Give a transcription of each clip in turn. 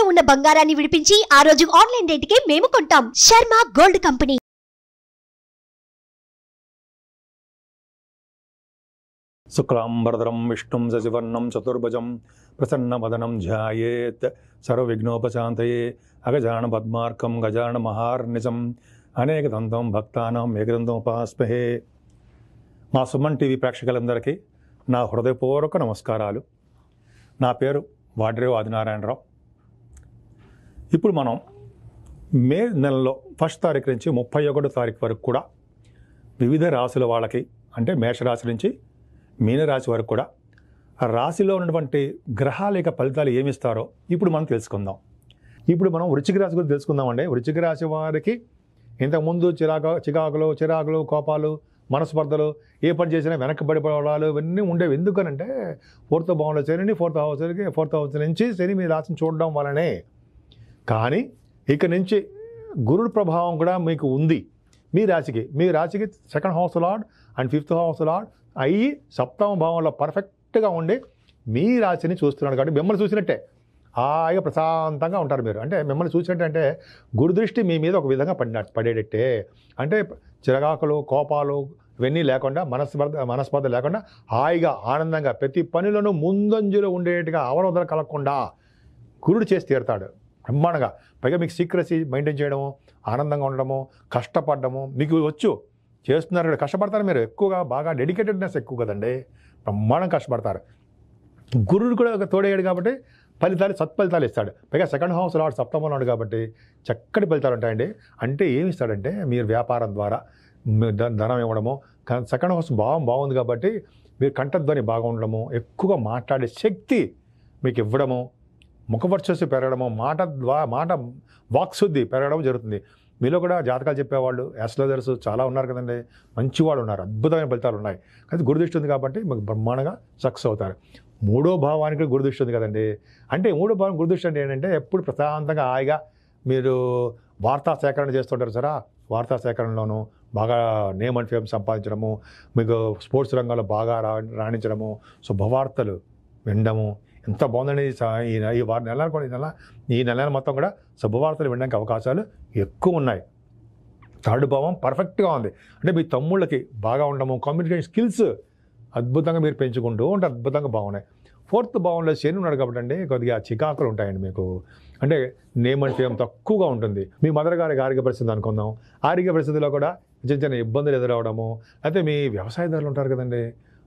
తాకట్టులో ఉన్న బంగారాన్ని విడిపించి ఆ రోజు ఆన్లైన్ కి మేము కొంటాం శర్మ గోల్డ్ కంపెనీ శుక్లాంబరధరం విష్ణుం శశివర్ణం చతుర్భుజం ప్రసన్నవదనం ధ్యాయేత్ సర్వవిఘ్నోపశాంతయే అగజాన పద్మార్కం గజాన మహార్నిజం అనేక దంతం భక్తానం ఏకదంతం ఉపాస్మహే మా సుమన్ టీవీ ప్రేక్షకులందరికీ నా హృదయపూర్వక నమస్కారాలు నా పేరు వాడ్రేవ్ ఆదినారాయణరావు ఇప్పుడు మనం మే నెలలో ఫస్ట్ తారీఖు నుంచి ముప్పై ఒకటో తారీఖు వరకు కూడా వివిధ రాశుల వాళ్ళకి అంటే మేషరాశి నుంచి మీనరాశి వరకు కూడా రాశిలో ఉన్నటువంటి గ్రహాల యొక్క ఫలితాలు ఏమిస్తారో ఇప్పుడు మనం తెలుసుకుందాం ఇప్పుడు మనం వృచ్చిక రాశి గురించి తెలుసుకుందామండి వృచ్చిక రాశి వారికి ఇంతకుముందు చిరాకు చికాకులు చిరాకులు కోపాలు మనస్పర్ధలు ఏ పని చేసినా వెనక్కి పడిపోవడాలు ఇవన్నీ ఉండేవి ఎందుకనంటే ఫోర్త్ భావంలో శని ఫోర్త్ హౌస్ ఫోర్త్ హౌస్ నుంచి శని మీ రాశిని చూడడం వలనే కానీ ఇక నుంచి గురుడు ప్రభావం కూడా మీకు ఉంది మీ రాశికి మీ రాశికి second house lord and fifth house lord అయ్యి సప్తమ భావంలో పర్ఫెక్ట్గా ఉండి మీ రాశిని చూస్తున్నాడు కాబట్టి మిమ్మల్ని చూసినట్టే హాయిగా ప్రశాంతంగా ఉంటారు మీరు అంటే మిమ్మల్ని చూసినట్టు అంటే గురుదృష్టి మీ మీద ఒక విధంగా పడిన పడేటట్టే అంటే చిరగాకులు కోపాలు ఇవన్నీ లేకుండా మనస్పర్ధ మనస్పర్ధ లేకుండా హాయిగా ఆనందంగా ప్రతి పనిలోనూ ముందంజలో ఉండేట్టుగా అవరోధలు కలగకుండా గురుడు చేసి తీరుతాడు బ్రహ్మాండంగా పైగా మీకు సీక్రసీ మెయింటైన్ చేయడము ఆనందంగా ఉండడము కష్టపడడము మీకు వచ్చు చేస్తున్నారు కదా కష్టపడతారు మీరు ఎక్కువగా బాగా డెడికేటెడ్నెస్ ఎక్కువ కదండి బ్రహ్మాండం కష్టపడతారు గురుడు కూడా ఒక తోడేయడు కాబట్టి ఫలితాలు సత్ఫలితాలు ఇస్తాడు పైగా సెకండ్ హౌస్ లాడు సప్తమంలో ఉన్నాడు కాబట్టి చక్కటి ఫలితాలు ఉంటాయండి అంటే ఏమి ఇస్తాడంటే మీరు వ్యాపారం ద్వారా ధనం ఇవ్వడము సెకండ్ హౌస్ భావం బాగుంది కాబట్టి మీరు కంఠధ్వని బాగా ఉండడము ఎక్కువగా మాట్లాడే శక్తి మీకు ఇవ్వడము ముఖవర్చస్సు పెరగడము మాట ద్వా మాట వాక్శుద్ధి పెరగడం జరుగుతుంది మీలో కూడా జాతకాలు చెప్పేవాళ్ళు యాస్ట్రాలజర్స్ చాలా ఉన్నారు కదండి మంచివాళ్ళు ఉన్నారు అద్భుతమైన ఫలితాలు ఉన్నాయి కానీ గురుదృష్టి ఉంది కాబట్టి మీకు బ్రహ్మాండంగా సక్సెస్ అవుతారు మూడో భావానికి గురుదృష్టి ఉంది కదండి అంటే మూడో భావం గురుదృష్టి అంటే ఏంటంటే ఎప్పుడు ప్రశాంతంగా హాయిగా మీరు వార్తా సేకరణ చేస్తుంటారు సరా వార్తా సేకరణలోనూ బాగా నేమ్ అండ్ ఫేమ్ సంపాదించడము మీకు స్పోర్ట్స్ రంగంలో బాగా రా రాణించడము శుభవార్తలు వినడము ఎంత బాగుందండి ఈ ఈ వారం నెలలు కూడా ఈ నెల ఈ నెల మొత్తం కూడా శుభవార్తలు వినడానికి అవకాశాలు ఎక్కువ ఉన్నాయి థర్డ్ భావం పర్ఫెక్ట్గా ఉంది అంటే మీ తమ్ముళ్ళకి బాగా ఉండము కమ్యూనికేషన్ స్కిల్స్ అద్భుతంగా మీరు పెంచుకుంటూ ఉంటే అద్భుతంగా బాగున్నాయి ఫోర్త్ భావంలో శని ఉన్నాడు కాబట్టి అండి కొద్దిగా చికాకులు ఉంటాయండి మీకు అంటే నేమ్ అండ్ ఫేమ్ తక్కువగా ఉంటుంది మీ మదర్ గారికి ఆరోగ్య పరిస్థితి అనుకుందాం ఆరోగ్య పరిస్థితిలో కూడా చిన్న చిన్న ఇబ్బందులు ఎదురవడము అయితే మీ వ్యవసాయదారులు ఉంటారు కదండి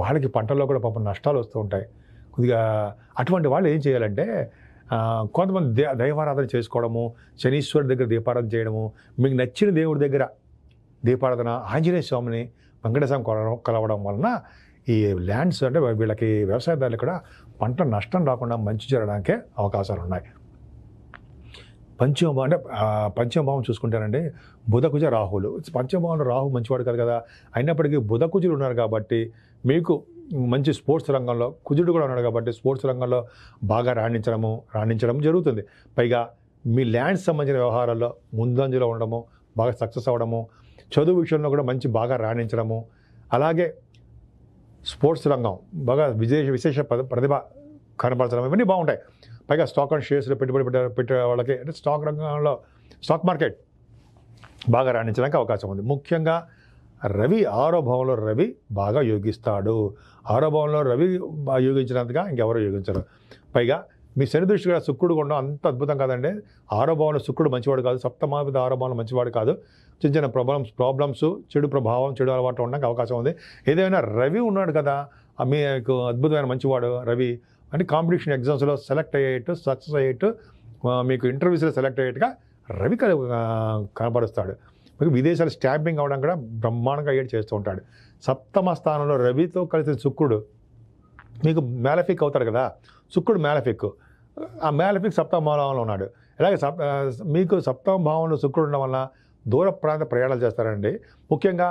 వాళ్ళకి పంటల్లో కూడా పాపం నష్టాలు వస్తూ ఉంటాయి కొద్దిగా అటువంటి వాళ్ళు ఏం చేయాలంటే కొంతమంది దే దైవారాధన చేసుకోవడము శనీశ్వరుడి దగ్గర దీపారాధన చేయడము మీకు నచ్చిన దేవుడి దగ్గర దీపారాధన ఆంజనేయ స్వామిని వెంకటేశ్వరం కొలవడం కలవడం వలన ఈ ల్యాండ్స్ అంటే వీళ్ళకి వ్యవసాయదారులు కూడా పంట నష్టం రాకుండా మంచి జరగడానికే అవకాశాలు ఉన్నాయి పంచమభావం అంటే పంచమభావం చూసుకుంటారండి బుధకుజ రాహులు పంచమభావంలో రాహు మంచివాడు కాదు కదా అయినప్పటికీ బుధకుజులు ఉన్నారు కాబట్టి మీకు మంచి స్పోర్ట్స్ రంగంలో కుజుడు కూడా ఉన్నాడు కాబట్టి స్పోర్ట్స్ రంగంలో బాగా రాణించడము రాణించడం జరుగుతుంది పైగా మీ ల్యాండ్ సంబంధించిన వ్యవహారాల్లో ముందంజలో ఉండడము బాగా సక్సెస్ అవ్వడము చదువు విషయంలో కూడా మంచి బాగా రాణించడము అలాగే స్పోర్ట్స్ రంగం బాగా విశేష విశేష ప్రతిభ కనపరచడం ఇవన్నీ బాగుంటాయి పైగా స్టాక్ అండ్ షేర్స్లో పెట్టుబడి పెట్టే పెట్టే వాళ్ళకి అంటే స్టాక్ రంగంలో స్టాక్ మార్కెట్ బాగా రాణించడానికి అవకాశం ఉంది ముఖ్యంగా రవి ఆరో భావంలో రవి బాగా యోగిస్తాడు ఆరో భావంలో రవి యోగించినంతగా ఇంకెవరో యోగించరు పైగా మీ శని దృష్టి కూడా శుక్రుడు కొండం అంత అద్భుతం కాదండి ఆరో భావన శుక్రుడు మంచివాడు కాదు సప్తమాపద ఆరో భావన మంచివాడు కాదు చిన్న చిన్న ప్రాబ్లమ్స్ ప్రాబ్లమ్స్ చెడు ప్రభావం చెడు అలవాటు ఉండడానికి అవకాశం ఉంది ఏదైనా రవి ఉన్నాడు కదా మీకు అద్భుతమైన మంచివాడు రవి అంటే కాంపిటీషన్ ఎగ్జామ్స్లో సెలెక్ట్ అయ్యేట్టు సక్సెస్ అయ్యేట్టు మీకు ఇంటర్వ్యూస్లో సెలెక్ట్ అయ్యేట్టుగా రవి కనబరుస్తాడు మీకు విదేశాలు స్టాంపింగ్ అవ్వడం కూడా బ్రహ్మాండంగా అయ్యేట్టు చేస్తూ ఉంటాడు సప్తమ స్థానంలో రవితో కలిసిన శుక్రుడు మీకు మేలఫిక్ అవుతాడు కదా శుక్రుడు మేలఫిక్ ఆ మేలఫిక్ సప్తమ భావంలో ఉన్నాడు అలాగే సప్ మీకు సప్తమ భావంలో శుక్రుడు ఉండడం వల్ల దూర ప్రాంత ప్రయాణాలు చేస్తారండి ముఖ్యంగా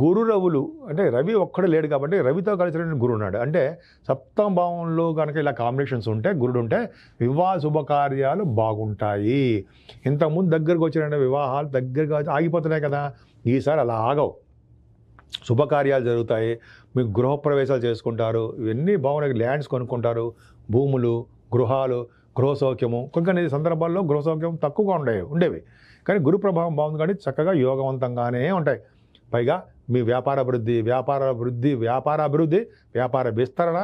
గురు రవులు అంటే రవి ఒక్కడే లేడు కాబట్టి రవితో కలిసినటువంటి గురు ఉన్నాడు అంటే సప్తమ భావంలో కనుక ఇలా కాంబినేషన్స్ ఉంటే గురుడు ఉంటే వివాహ శుభకార్యాలు బాగుంటాయి ఇంతకుముందు దగ్గరకు వచ్చిన వివాహాలు దగ్గరగా ఆగిపోతున్నాయి కదా ఈసారి అలా ఆగవు శుభకార్యాలు జరుగుతాయి మీకు గృహప్రవేశాలు చేసుకుంటారు ఇవన్నీ బాగున్నాయి ల్యాండ్స్ కొనుక్కుంటారు భూములు గృహాలు గృహ సౌఖ్యము కొన్ని సందర్భాల్లో గృహ సౌఖ్యం తక్కువగా ఉండేవి ఉండేవి కానీ గురు ప్రభావం బాగుంది కానీ చక్కగా యోగవంతంగానే ఉంటాయి పైగా మీ వ్యాపార అభివృద్ధి వ్యాపార అభివృద్ధి వ్యాపార అభివృద్ధి వ్యాపార విస్తరణ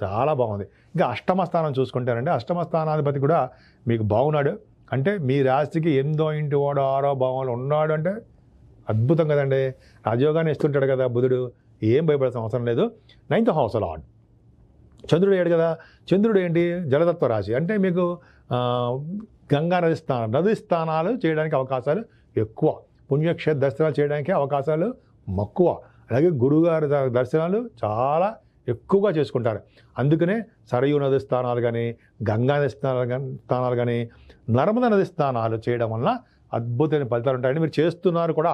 చాలా బాగుంది ఇంకా అష్టమ స్థానం చూసుకుంటారండి అష్టమ స్థానాధిపతి కూడా మీకు బాగున్నాడు అంటే మీ రాశికి ఎందో ఇంటి వాడు ఆరో భావంలో ఉన్నాడు అంటే అద్భుతం కదండి రాజయోగాన్ని ఇస్తుంటాడు కదా బుధుడు ఏం భయపడాల్సిన అవసరం లేదు నైన్త్ హౌస్ లాడ్ చంద్రుడు ఏడు కదా చంద్రుడు ఏంటి జలతత్వ రాశి అంటే మీకు గంగా నది స్థానం నది స్థానాలు చేయడానికి అవకాశాలు ఎక్కువ పుణ్యక్షేత్ర దర్శనాలు చేయడానికి అవకాశాలు మక్కువ అలాగే గురుగారి దర్శనాలు చాలా ఎక్కువగా చేసుకుంటారు అందుకనే సరయూ నది స్థానాలు కానీ గంగా నది స్థానాలు కానీ స్థానాలు కానీ నర్మదా నది స్థానాలు చేయడం వలన అద్భుతమైన ఫలితాలు ఉంటాయని మీరు చేస్తున్నారు కూడా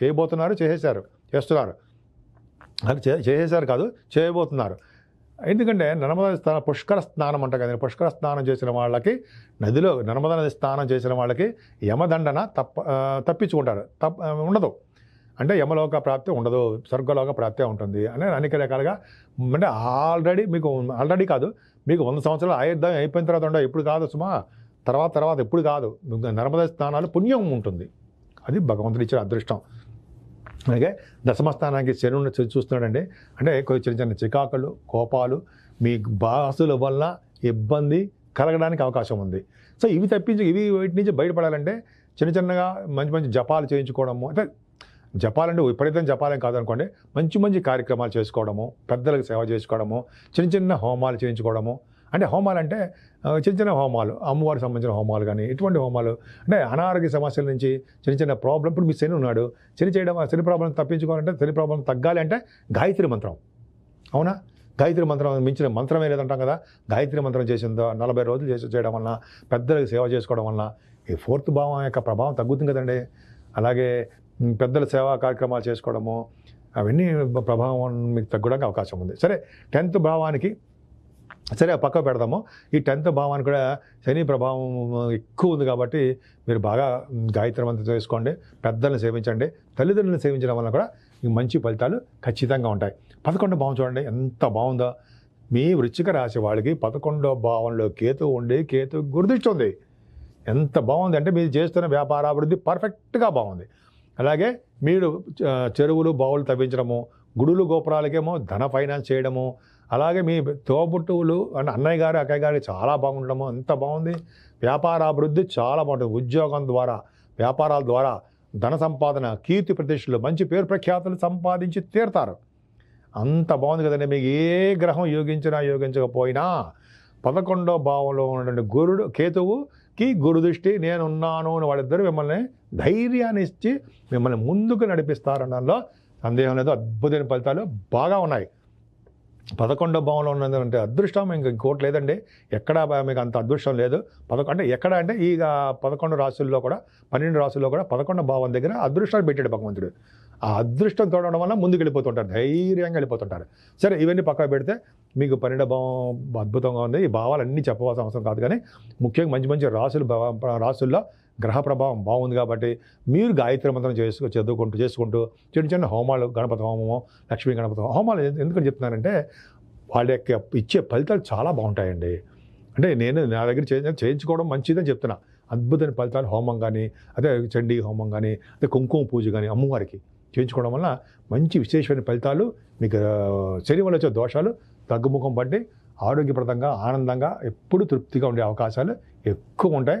చేయబోతున్నారు చేసేసారు చేస్తున్నారు అది చేసేసారు కాదు చేయబోతున్నారు ఎందుకంటే నర్మదా స్నానం పుష్కర స్నానం అంట కదా పుష్కర స్నానం చేసిన వాళ్ళకి నదిలో నర్మదా నది స్నానం చేసిన వాళ్ళకి యమదండన తప్ప తప్పించుకుంటారు తప్ప ఉండదు అంటే యమలోక ప్రాప్తి ఉండదు స్వర్గలోక ప్రాప్తి ఉంటుంది అనే అనేక రకాలుగా అంటే ఆల్రెడీ మీకు ఆల్రెడీ కాదు మీకు వంద సంవత్సరాలు ఆయుద్ధం అయిపోయిన తర్వాత ఉండవు ఇప్పుడు కాదు సుమా తర్వాత తర్వాత ఎప్పుడు కాదు నర్మదా స్నానాలు పుణ్యం ఉంటుంది అది భగవంతుడిచ్చిన అదృష్టం అలాగే దశమ స్థానానికి శని చూస్తున్నాడండి అంటే కొన్ని చిన్న చిన్న చికాకులు కోపాలు మీ బాసుల వల్ల ఇబ్బంది కలగడానికి అవకాశం ఉంది సో ఇవి తప్పించి ఇవి వీటి నుంచి బయటపడాలంటే చిన్న చిన్నగా మంచి మంచి జపాలు చేయించుకోవడము అంటే జపాలంటే విపరీతం జపాలని కాదనుకోండి మంచి మంచి కార్యక్రమాలు చేసుకోవడము పెద్దలకు సేవ చేసుకోవడము చిన్న చిన్న హోమాలు చేయించుకోవడము అంటే హోమాలు అంటే చిన్న చిన్న హోమాలు అమ్మవారికి సంబంధించిన హోమాలు కానీ ఇటువంటి హోమాలు అంటే అనారోగ్య సమస్యల నుంచి చిన్న చిన్న ప్రాబ్లం ఇప్పుడు మీ శని ఉన్నాడు శని చేయడం శని ప్రాబ్లం తప్పించుకోవాలంటే శని ప్రాబ్లం తగ్గాలి అంటే గాయత్రి మంత్రం అవునా గాయత్రి మంత్రం మించిన మంత్రమే లేదంటాం కదా గాయత్రి మంత్రం చేసిందో నలభై రోజులు చేసి చేయడం వలన పెద్దలకు సేవ చేసుకోవడం వలన ఈ ఫోర్త్ భావం యొక్క ప్రభావం తగ్గుతుంది కదండి అలాగే పెద్దల సేవా కార్యక్రమాలు చేసుకోవడము అవన్నీ ప్రభావం మీకు తగ్గడానికి అవకాశం ఉంది సరే టెన్త్ భావానికి సరే పక్క పెడదాము ఈ టెన్త్ భావాన్ని కూడా శని ప్రభావం ఎక్కువ ఉంది కాబట్టి మీరు బాగా గాయత్రి మంత్రం చేసుకోండి పెద్దలను సేవించండి తల్లిదండ్రులను సేవించడం వల్ల కూడా ఈ మంచి ఫలితాలు ఖచ్చితంగా ఉంటాయి పదకొండో భావం చూడండి ఎంత బాగుందో మీ వృచ్చిక రాశి వాళ్ళకి పదకొండో భావంలో కేతు ఉండి కేతు గుర్తిస్తుంది ఎంత బాగుంది అంటే మీరు చేస్తున్న వ్యాపారాభివృద్ధి పర్ఫెక్ట్గా బాగుంది అలాగే మీరు చెరువులు బావులు తవ్వించడము గుడులు గోపురాలకేమో ధన ఫైనాన్స్ చేయడము అలాగే మీ తోబుట్టువులు అంటే అన్నయ్య గారు అక్కయ్య గారు చాలా బాగుండడము అంత బాగుంది వ్యాపార అభివృద్ధి చాలా బాగుంటుంది ఉద్యోగం ద్వారా వ్యాపారాల ద్వారా ధన సంపాదన కీర్తి ప్రతిష్టలు మంచి పేరు ప్రఖ్యాతులు సంపాదించి తీరుతారు అంత బాగుంది కదండి మీకు ఏ గ్రహం యోగించినా యోగించకపోయినా పదకొండో భావంలో ఉన్నటువంటి గురుడు కేతువుకి గురు దృష్టి నేనున్నాను అని వాళ్ళిద్దరు మిమ్మల్ని ధైర్యాన్ని ఇచ్చి మిమ్మల్ని ముందుకు నడిపిస్తారనడంలో సందేహం లేదు అద్భుతమైన ఫలితాలు బాగా ఉన్నాయి పదకొండో భవనంలో ఉన్నదంటే అదృష్టం ఇంకా ఇంకోటి లేదండి ఎక్కడ మీకు అంత అదృష్టం లేదు పదకొండు అంటే ఎక్కడ అంటే ఈ పదకొండు రాసుల్లో కూడా పన్నెండు రాసుల్లో కూడా పదకొండో భావం దగ్గర అదృష్టాన్ని పెట్టాడు భగవంతుడు ఆ అదృష్టం తోడడం వల్ల ముందుకు వెళ్ళిపోతుంటారు ధైర్యంగా వెళ్ళిపోతుంటారు సరే ఇవన్నీ పక్కన పెడితే మీకు పన్నెండో భావం అద్భుతంగా ఉంది ఈ భావాలన్నీ చెప్పవలసిన అవసరం కాదు కానీ ముఖ్యంగా మంచి మంచి రాసులు రాసుల్లో గ్రహ ప్రభావం బాగుంది కాబట్టి మీరు గాయత్రి మంత్రం చేసుకు చదువుకుంటూ చేసుకుంటూ చిన్న చిన్న హోమాలు గణపతి హోమము లక్ష్మీ గణపతి హోమాలు ఎందుకని చెప్తున్నానంటే వాళ్ళ యొక్క ఇచ్చే ఫలితాలు చాలా బాగుంటాయండి అంటే నేను నా దగ్గర చేయించుకోవడం మంచిదని చెప్తున్నా అద్భుతమైన ఫలితాలు హోమం కానీ అదే చండీ హోమం కానీ అదే కుంకుమ పూజ కానీ అమ్మవారికి చేయించుకోవడం వల్ల మంచి విశేషమైన ఫలితాలు మీకు శరీరంలో వచ్చే దోషాలు తగ్గుముఖం పట్టి ఆరోగ్యప్రదంగా ఆనందంగా ఎప్పుడు తృప్తిగా ఉండే అవకాశాలు ఎక్కువ ఉంటాయి